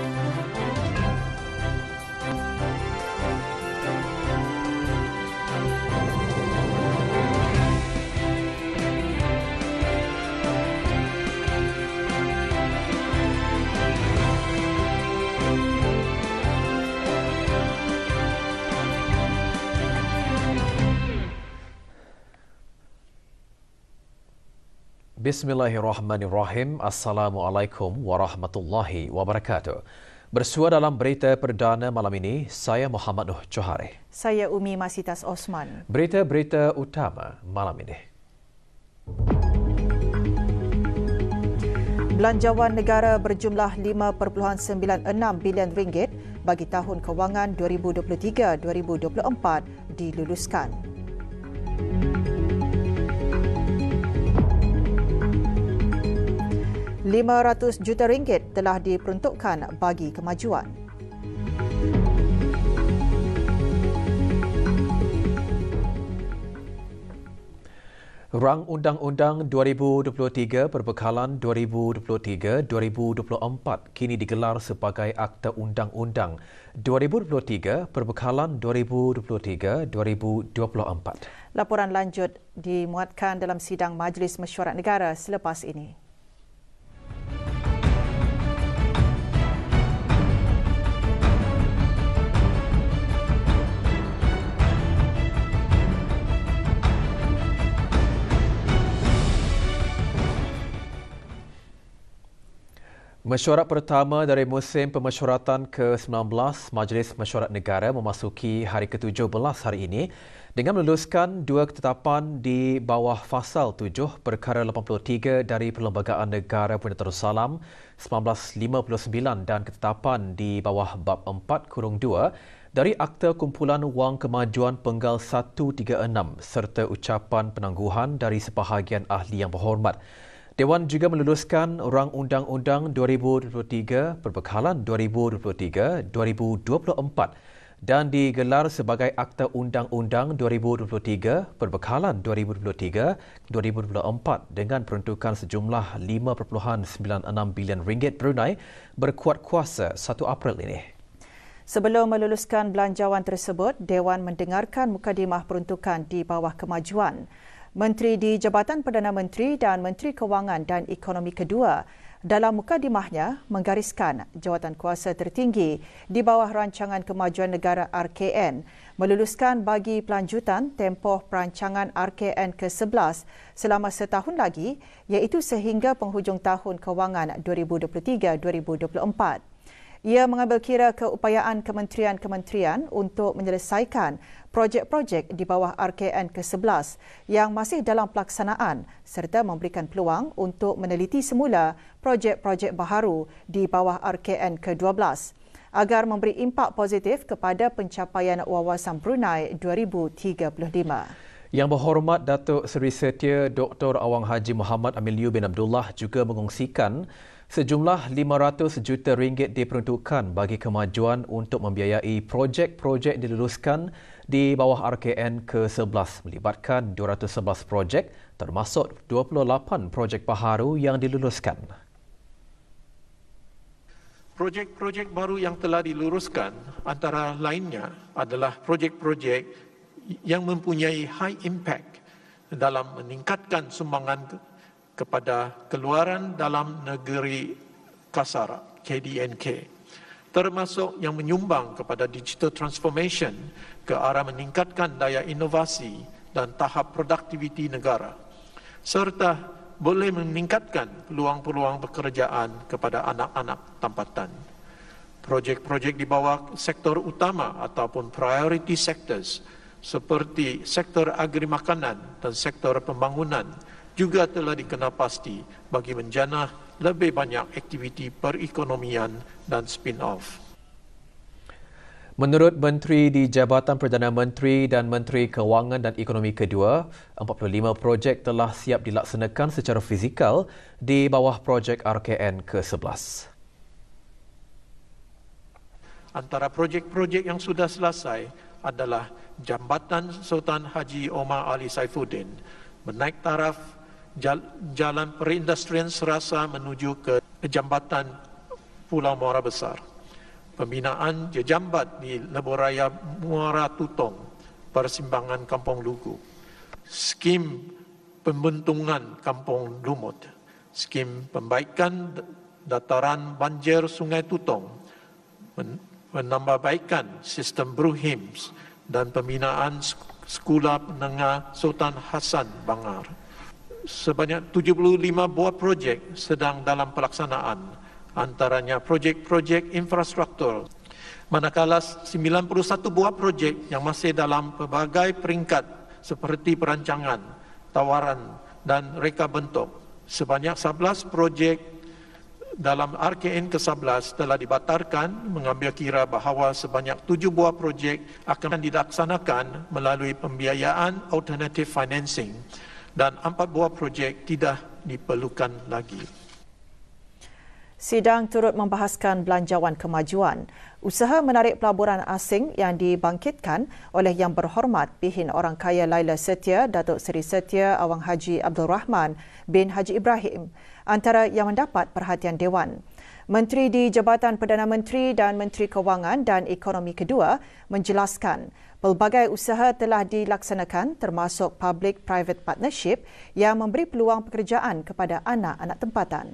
Música Bismillahirrahmanirrahim. Assalamualaikum warahmatullahi wabarakatuh. Bersua dalam berita perdana malam ini, saya Muhammad Nuh Johari. Saya Umi Masitas Osman. Berita-berita utama malam ini. Belanjawan negara berjumlah 5.96 bilion ringgit bagi tahun kewangan 2023-2024 diluluskan. 500 juta ringgit telah diperuntukkan bagi kemajuan. Rang Undang-Undang 2023 Perbekalan 2023-2024 kini digelar sebagai Akta Undang-Undang 2023 Perbekalan 2023-2024. Laporan lanjut dimuatkan dalam sidang Majlis Mesyuarat Negara selepas ini. Mesyuarat pertama dari musim pemesyuaratan ke-19 Majlis Mesyuarat Negara memasuki hari ke-17 hari ini dengan meluluskan dua ketetapan di bawah Fasal 7 Perkara 83 dari Perlembagaan Negara Perintah Darussalam 1959 dan ketetapan di bawah Bab 4 Kurung 2 dari Akta Kumpulan Wang Kemajuan Penggal 136 serta ucapan penangguhan dari sebahagian ahli yang berhormat. Dewan juga meluluskan Orang Undang-Undang 2023 Perbekalan 2023-2024 dan digelar sebagai Akta Undang-Undang 2023 Perbekalan 2023-2024 dengan peruntukan sejumlah 5.96 bilion ringgit Brunei berkuat kuasa 1 April ini. Sebelum meluluskan belanjawan tersebut, Dewan mendengarkan mukadimah peruntukan di bawah kemajuan. Menteri di Jabatan Perdana Menteri dan Menteri Kewangan dan Ekonomi Kedua dalam muka dimahnya menggariskan jawatan kuasa tertinggi di bawah Rancangan Kemajuan Negara RKN meluluskan bagi pelanjutan tempoh perancangan RKN ke-11 selama setahun lagi iaitu sehingga penghujung tahun kewangan 2023-2024. Ia mengambil kira keupayaan kementerian-kementerian untuk menyelesaikan projek-projek di bawah RKN ke-11 yang masih dalam pelaksanaan serta memberikan peluang untuk meneliti semula projek-projek baharu di bawah RKN ke-12 agar memberi impak positif kepada pencapaian wawasan Brunei 2035. Yang berhormat Datuk Seri Setia Dr. Awang Haji Muhammad Amiliu bin Abdullah juga mengongsikan Sejumlah 500 juta ringgit diperuntukkan bagi kemajuan untuk membiayai projek-projek diluluskan di bawah RKN ke-11 melibatkan 211 projek termasuk 28 projek baharu yang diluluskan. Projek-projek baru yang telah diluluskan antara lainnya adalah projek-projek yang mempunyai high impact dalam meningkatkan sumbangan kepada keluaran dalam negeri kasar KDNK. Termasuk yang menyumbang kepada digital transformation ke arah meningkatkan daya inovasi dan tahap produktiviti negara. Serta boleh meningkatkan peluang-peluang pekerjaan kepada anak-anak tempatan. Projek-projek di bawah sektor utama ataupun priority sectors seperti sektor agri makanan dan sektor pembangunan juga telah dikenal pasti bagi menjana lebih banyak aktiviti perekonomian dan spin-off. Menurut Menteri di Jabatan Perdana Menteri dan Menteri Kewangan dan Ekonomi Kedua, 45 projek telah siap dilaksanakan secara fizikal di bawah projek RKN ke-11. Antara projek-projek yang sudah selesai adalah Jambatan Sultan Haji Omar Ali Saifuddin menaik taraf jalan perindustrian serasa menuju ke jambatan Pulau Muara Besar. Pembinaan jejambat di Leboraya Raya Muara Tutong, persimpangan Kampung Lugu. Skim pembentungan Kampung Lumut. Skim pembaikan dataran banjir Sungai Tutong. Menambahbaikan sistem Bruhims dan pembinaan sekolah menengah Sultan Hasan Bangar sebanyak 75 buah projek sedang dalam pelaksanaan antaranya projek-projek infrastruktur manakala 91 buah projek yang masih dalam pelbagai peringkat seperti perancangan, tawaran dan reka bentuk sebanyak 11 projek dalam RKN ke-11 telah dibatarkan mengambil kira bahawa sebanyak 7 buah projek akan dilaksanakan melalui pembiayaan alternative financing dan empat buah projek tidak diperlukan lagi. Sidang turut membahaskan belanjawan kemajuan. Usaha menarik pelaburan asing yang dibangkitkan oleh Yang Berhormat Pihin Orang Kaya Laila Setia, Datuk Seri Setia Awang Haji Abdul Rahman bin Haji Ibrahim antara yang mendapat perhatian Dewan. Menteri di Jabatan Perdana Menteri dan Menteri Kewangan dan Ekonomi Kedua menjelaskan Pelbagai usaha telah dilaksanakan termasuk public-private partnership yang memberi peluang pekerjaan kepada anak-anak tempatan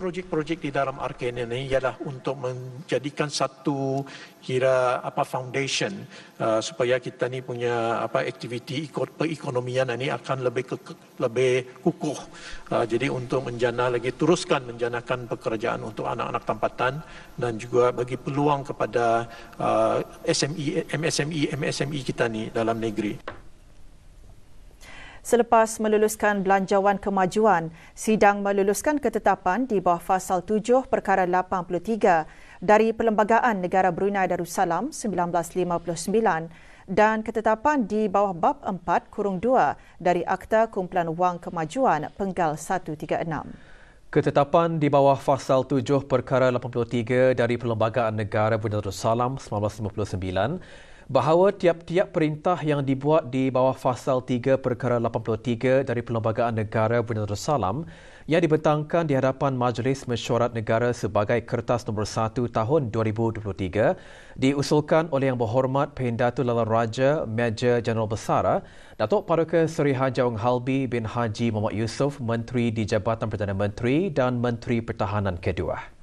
projek-projek di dalam Arcana ini ialah untuk menjadikan satu kira apa foundation uh, supaya kita ni punya apa aktiviti ikut perekonomian ini akan lebih ke, lebih kukuh. Uh, jadi untuk menjana lagi teruskan menjanakan pekerjaan untuk anak-anak tempatan dan juga bagi peluang kepada uh, SME MSME MSME kita ni dalam negeri selepas meluluskan belanjawan kemajuan. Sidang meluluskan ketetapan di bawah Fasal 7 Perkara 83 dari Perlembagaan Negara Brunei Darussalam 1959 dan ketetapan di bawah Bab 4 Kurung 2 dari Akta Kumpulan Wang Kemajuan Penggal 136. Ketetapan di bawah Fasal 7 Perkara 83 dari Perlembagaan Negara Brunei Darussalam 1959 bahawa tiap-tiap perintah yang dibuat di bawah fasal 3 perkara 83 dari Perlembagaan Negara Bunda Darussalam yang dibentangkan di hadapan Majlis Mesyuarat Negara sebagai kertas nombor 1 tahun 2023 diusulkan oleh Yang Berhormat Pendatu Lala Raja Major Jeneral Besara Datuk Paroka Seri Haji Ong Halbi bin Haji Muhammad Yusof Menteri di Jabatan Perdana Menteri dan Menteri Pertahanan Kedua.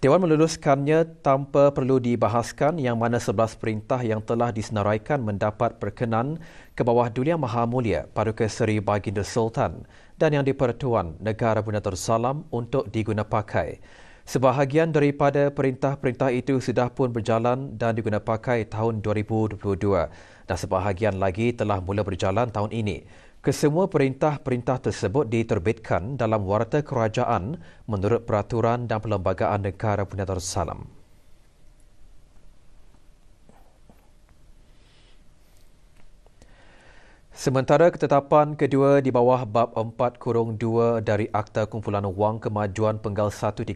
Dewan meluluskannya tanpa perlu dibahaskan yang mana 11 perintah yang telah disenaraikan mendapat perkenan ke bawah dunia Maha Mulia Paduka Seri Baginda Sultan dan yang dipertuan Negara Bunda Darussalam untuk diguna pakai. Sebahagian daripada perintah-perintah itu sudah pun berjalan dan diguna pakai tahun 2022 dan sebahagian lagi telah mula berjalan tahun ini. Kesemua perintah-perintah tersebut diterbitkan dalam warta kerajaan menurut peraturan dan perlembagaan negara Bunda Darussalam. Sementara ketetapan kedua di bawah bab 4 kurung 2 dari Akta Kumpulan Wang Kemajuan Penggal 136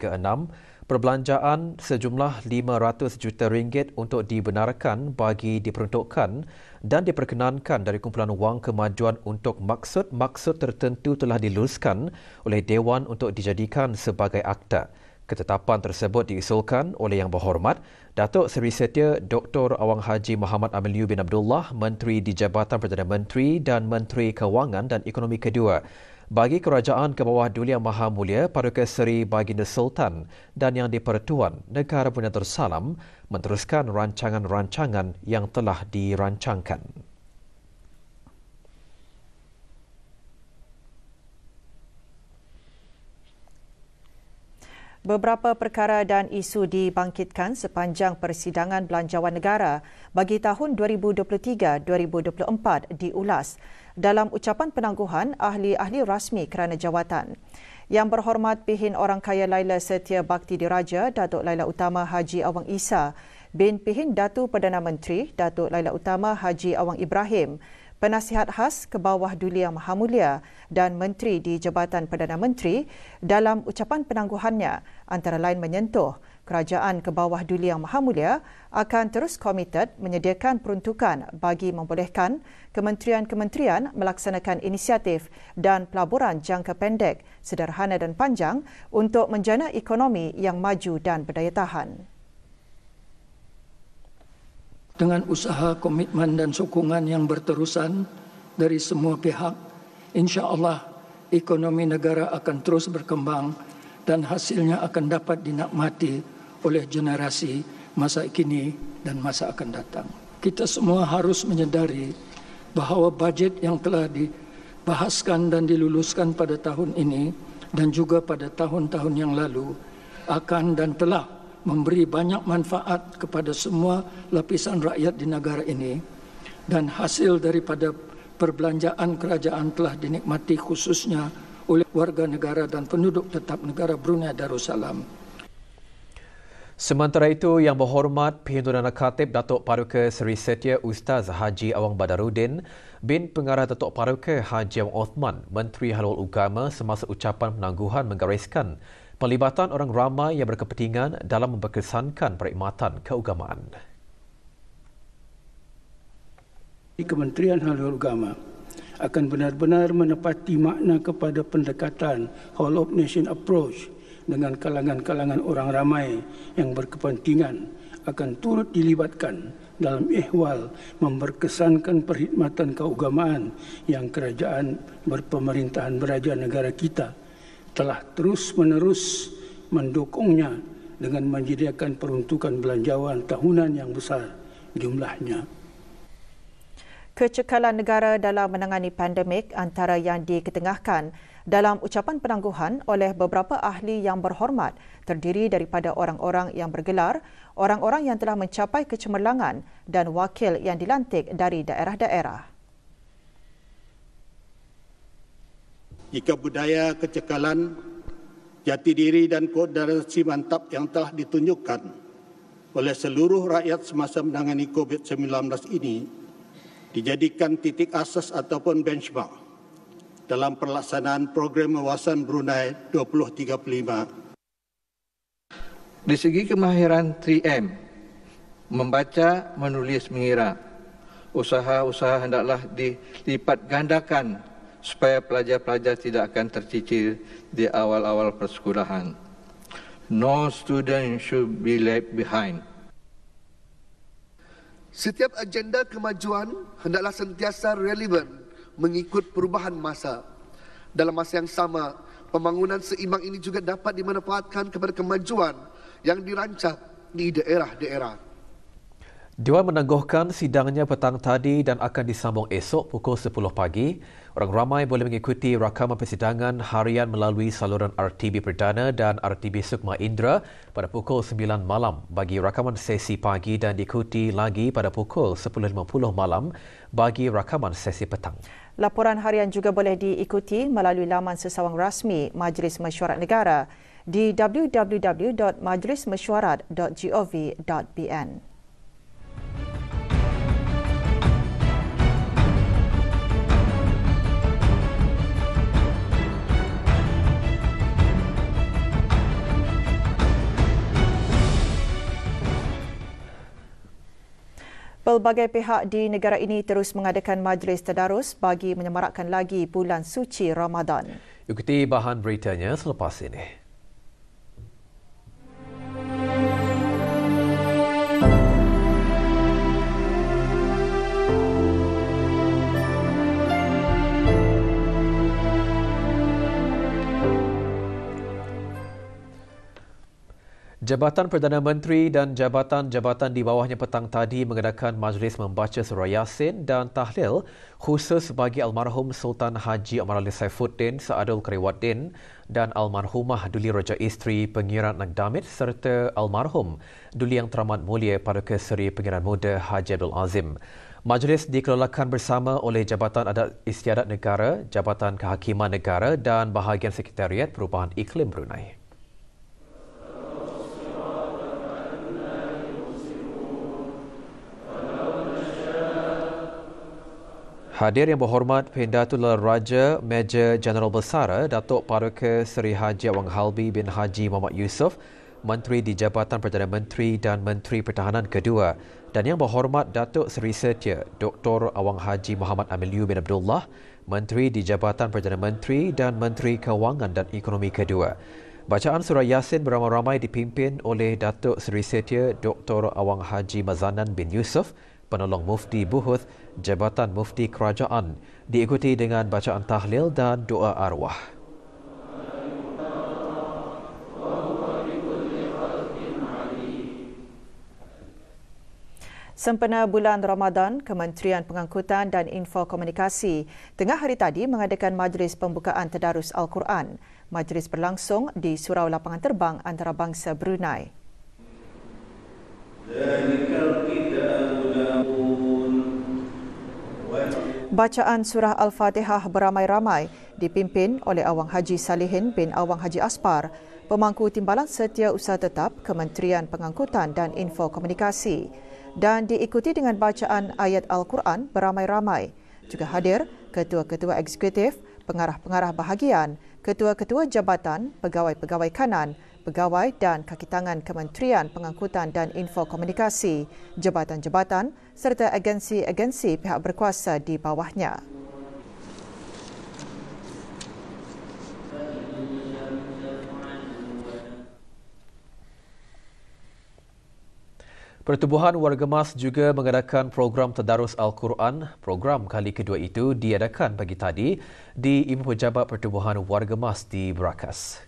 Perbelanjaan sejumlah 500 juta ringgit untuk dibenarkan bagi diperuntukkan dan diperkenankan dari kumpulan wang kemajuan untuk maksud-maksud tertentu telah diluluskan oleh Dewan untuk dijadikan sebagai akta. Ketetapan tersebut diusulkan oleh Yang Berhormat Datuk Seri Setia Dr. Awang Haji Muhammad Amiliu bin Abdullah, Menteri di Jabatan Perdana Menteri dan Menteri Kewangan dan Ekonomi Kedua bagi kerajaan kebawah bawah Dulia Maha Mulia Paduka Seri Baginda Sultan dan Yang dipertuan Negara Bunda Darussalam meneruskan rancangan-rancangan yang telah dirancangkan. Beberapa perkara dan isu dibangkitkan sepanjang persidangan belanjawan negara bagi tahun 2023-2024 diulas dalam ucapan penangguhan ahli-ahli rasmi kerana jawatan. Yang berhormat Pihin Orang Kaya Laila Setia Bakti Diraja, Datuk Laila Utama Haji Awang Isa, bin Pihin Datu Perdana Menteri, Datuk Laila Utama Haji Awang Ibrahim, penasihat khas ke bawah Maha Mulia dan menteri di Jabatan Perdana Menteri dalam ucapan penangguhannya antara lain menyentuh kerajaan ke bawah Maha Mulia akan terus komited menyediakan peruntukan bagi membolehkan kementerian-kementerian melaksanakan inisiatif dan pelaburan jangka pendek, sederhana dan panjang untuk menjana ekonomi yang maju dan berdaya tahan. Dengan usaha, komitmen, dan sokongan yang berterusan dari semua pihak, insya Allah ekonomi negara akan terus berkembang dan hasilnya akan dapat dinikmati oleh generasi masa kini dan masa akan datang. Kita semua harus menyedari bahawa bajet yang telah dibahaskan dan diluluskan pada tahun ini dan juga pada tahun-tahun yang lalu akan dan telah memberi banyak manfaat kepada semua lapisan rakyat di negara ini dan hasil daripada perbelanjaan kerajaan telah dinikmati khususnya oleh warga negara dan penduduk tetap negara Brunei Darussalam. Sementara itu, Yang Berhormat Pihindunan Khatib Datuk Paruka Seri Setia Ustaz Haji Awang Badarudin bin Pengarah Datuk Paruka Haji Awang Othman, Menteri Halul Ugama semasa ucapan penangguhan menggariskan pelibatan orang ramai yang berkepentingan dalam memperkesankan perkhidmatan keagamaan. Di Kementerian Hal Hal Agama akan benar-benar menepati makna kepada pendekatan Hall of Nation Approach dengan kalangan-kalangan orang ramai yang berkepentingan akan turut dilibatkan dalam ihwal memberkesankan perkhidmatan keagamaan yang kerajaan berpemerintahan beraja negara kita telah terus-menerus mendukungnya dengan menyediakan peruntukan belanjawan tahunan yang besar jumlahnya. Kecekalan negara dalam menangani pandemik antara yang diketengahkan dalam ucapan penangguhan oleh beberapa ahli yang berhormat terdiri daripada orang-orang yang bergelar, orang-orang yang telah mencapai kecemerlangan dan wakil yang dilantik dari daerah-daerah. jika budaya kecekalan, jati diri dan koordinasi mantap yang telah ditunjukkan oleh seluruh rakyat semasa menangani COVID-19 ini dijadikan titik asas ataupun benchmark dalam pelaksanaan program wawasan Brunei 2035. Di segi kemahiran 3M, membaca, menulis, mengira, usaha-usaha hendaklah dilipat gandakan supaya pelajar-pelajar tidak akan tercicir di awal-awal persekolahan. No student should be left behind. Setiap agenda kemajuan hendaklah sentiasa relevan mengikut perubahan masa. Dalam masa yang sama, pembangunan seimbang ini juga dapat dimanfaatkan kepada kemajuan yang dirancang di daerah-daerah. Dewan menangguhkan sidangnya petang tadi dan akan disambung esok pukul 10 pagi. Orang ramai boleh mengikuti rakaman persidangan harian melalui saluran RTB Perdana dan RTB Sukma Indra pada pukul 9 malam bagi rakaman sesi pagi dan diikuti lagi pada pukul 10.50 malam bagi rakaman sesi petang. Laporan harian juga boleh diikuti melalui laman sesawang rasmi Majlis Mesyuarat Negara di www.majlismesyuarat.gov.bn. Pelbagai pihak di negara ini terus mengadakan majlis tadarus bagi menyemarakkan lagi bulan suci Ramadan. Ikuti bahan beritanya selepas ini. Jabatan Perdana Menteri dan jabatan-jabatan di bawahnya petang tadi mengadakan majlis membaca surah Yasin dan tahlil khusus bagi almarhum Sultan Haji Omar Ali Saifuddin Saadul Kariwaddin dan almarhumah Duli Raja Isteri Pengiran Nagdamit serta almarhum Duli Yang Teramat Mulia Paduka Seri Pengiran Muda Haji Abdul Azim. Majlis dikelolakan bersama oleh Jabatan Adat Istiadat Negara, Jabatan Kehakiman Negara dan Bahagian Sekretariat Perubahan Iklim Brunei. Hadir yang berhormat Pindatullah Raja Major General Besara Datuk Paduka Seri Haji Awang Halbi bin Haji Muhammad Yusof Menteri di Jabatan Perdana Menteri dan Menteri Pertahanan Kedua dan yang berhormat Datuk Seri Setia Dr. Awang Haji Muhammad Amiliu bin Abdullah Menteri di Jabatan Perdana Menteri dan Menteri Kewangan dan Ekonomi Kedua. Bacaan Surah Yasin beramai-ramai dipimpin oleh Datuk Seri Setia Dr. Awang Haji Mazanan bin Yusof, penolong Mufti Buhuth Jabatan Mufti Kerajaan diikuti dengan bacaan tahlil dan doa arwah. Sempena bulan Ramadan, Kementerian Pengangkutan dan Info Komunikasi tengah hari tadi mengadakan majlis pembukaan Tedarus Al-Quran. Majlis berlangsung di Surau Lapangan Terbang Antarabangsa Brunei. Dan kalau... bacaan surah Al-Fatihah beramai-ramai dipimpin oleh Awang Haji Salihin bin Awang Haji Aspar, pemangku timbalan setia usaha tetap Kementerian Pengangkutan dan Info Komunikasi dan diikuti dengan bacaan ayat Al-Quran beramai-ramai. Juga hadir ketua-ketua eksekutif, pengarah-pengarah bahagian, ketua-ketua jabatan, pegawai-pegawai kanan, pegawai dan kaki tangan Kementerian Pengangkutan dan Infokomunikasi, jabatan-jabatan serta agensi-agensi pihak berkuasa di bawahnya. Pertubuhan Warga Mas juga mengadakan program Tadarus Al-Quran. Program kali kedua itu diadakan pagi tadi di Ibu Pejabat Pertubuhan Warga Mas di Berakas.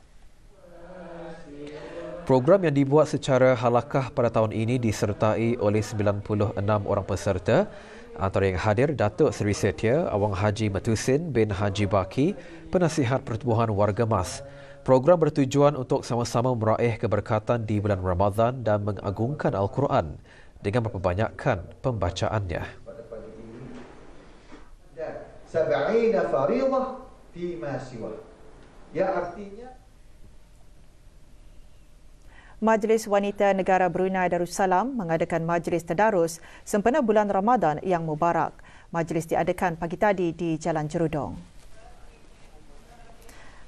Program yang dibuat secara halakah pada tahun ini disertai oleh 96 orang peserta antara yang hadir Datuk Seri Setia Awang Haji Matusin bin Haji Baki, Penasihat Pertubuhan Warga Mas. Program bertujuan untuk sama-sama meraih keberkatan di bulan Ramadan dan mengagungkan Al-Quran dengan memperbanyakkan pembacaannya. 70 fariidah di ma Ya artinya Majlis Wanita Negara Brunei Darussalam mengadakan majlis tedarus sempena bulan Ramadan yang mubarak. Majlis diadakan pagi tadi di Jalan Jerudong.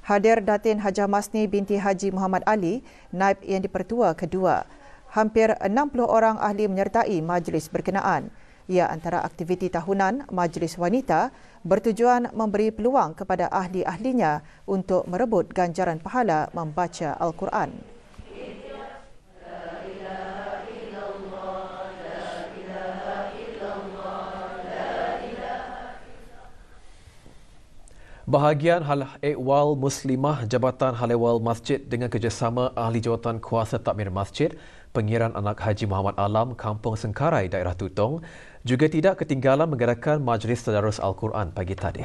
Hadir Datin Hajah Masni binti Haji Muhammad Ali, naib yang dipertua kedua. Hampir 60 orang ahli menyertai majlis berkenaan. Ia antara aktiviti tahunan Majlis Wanita bertujuan memberi peluang kepada ahli-ahlinya untuk merebut ganjaran pahala membaca Al-Quran. Bahagian Hal Ehwal Muslimah Jabatan Hal Ehwal Masjid dengan kerjasama Ahli Jawatan Kuasa Takmir Masjid, Pengiran Anak Haji Muhammad Alam, Kampung Sengkarai, Daerah Tutong, juga tidak ketinggalan menggerakkan Majlis Tadarus Al-Quran pagi tadi.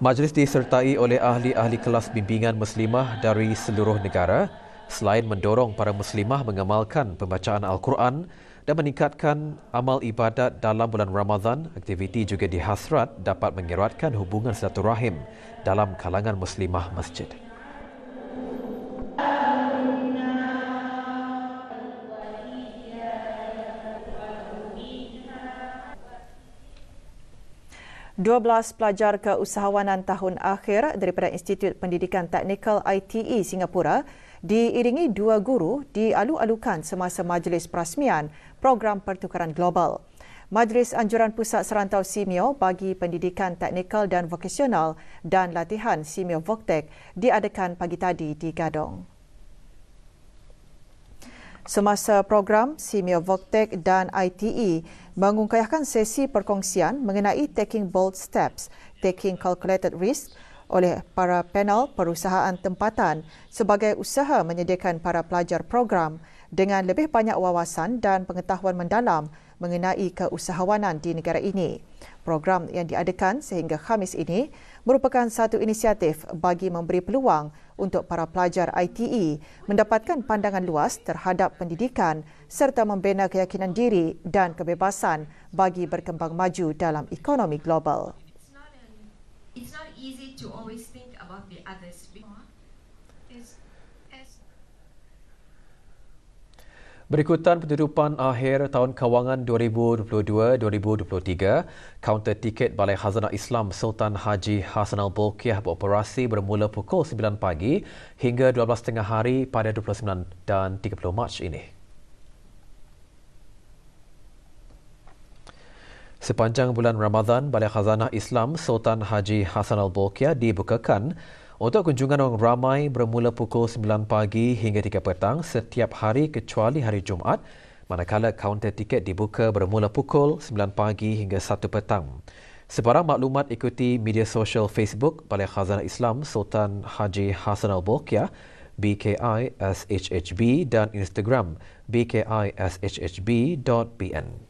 Majlis disertai oleh ahli-ahli kelas bimbingan Muslimah dari seluruh negara selain mendorong para Muslimah mengamalkan pembacaan Al-Quran dan meningkatkan amal ibadat dalam bulan Ramadan, aktiviti juga dihasrat dapat mengeratkan hubungan satu rahim dalam kalangan muslimah masjid. Dua belas pelajar keusahawanan tahun akhir daripada Institut Pendidikan Teknikal ITE Singapura diiringi dua guru dialu-alukan semasa majlis perasmian program pertukaran global. Majlis Anjuran Pusat Serantau Simeo bagi pendidikan teknikal dan vokasional dan latihan Simeo Voktek diadakan pagi tadi di Gadong. Semasa program Simeo Voktek dan ITE mengungkayakan sesi perkongsian mengenai taking bold steps, taking calculated risk oleh para panel perusahaan tempatan sebagai usaha menyediakan para pelajar program dengan lebih banyak wawasan dan pengetahuan mendalam mengenai keusahawanan di negara ini. Program yang diadakan sehingga Khamis ini merupakan satu inisiatif bagi memberi peluang untuk para pelajar ITE mendapatkan pandangan luas terhadap pendidikan serta membina keyakinan diri dan kebebasan bagi berkembang maju dalam ekonomi global. It's not easy to always think about the others is Berikutan penutupan akhir tahun kewangan 2022-2023, kaunter tiket Balai Khazanah Islam Sultan Haji Hasanal Bolkiah beroperasi bermula pukul 9 pagi hingga 12.30 hari pada 29 dan 30 Mac ini. Sepanjang bulan Ramadan, Balai Khazanah Islam Sultan Haji Hassan Al-Bolkiah dibukakan untuk kunjungan orang ramai bermula pukul 9 pagi hingga 3 petang setiap hari kecuali hari Jumaat manakala kaunter tiket dibuka bermula pukul 9 pagi hingga 1 petang. Sebarang maklumat ikuti media sosial Facebook Balai Khazanah Islam Sultan Haji Hassan Al-Bolkiah BKISHHB dan Instagram BKISHHB.BN.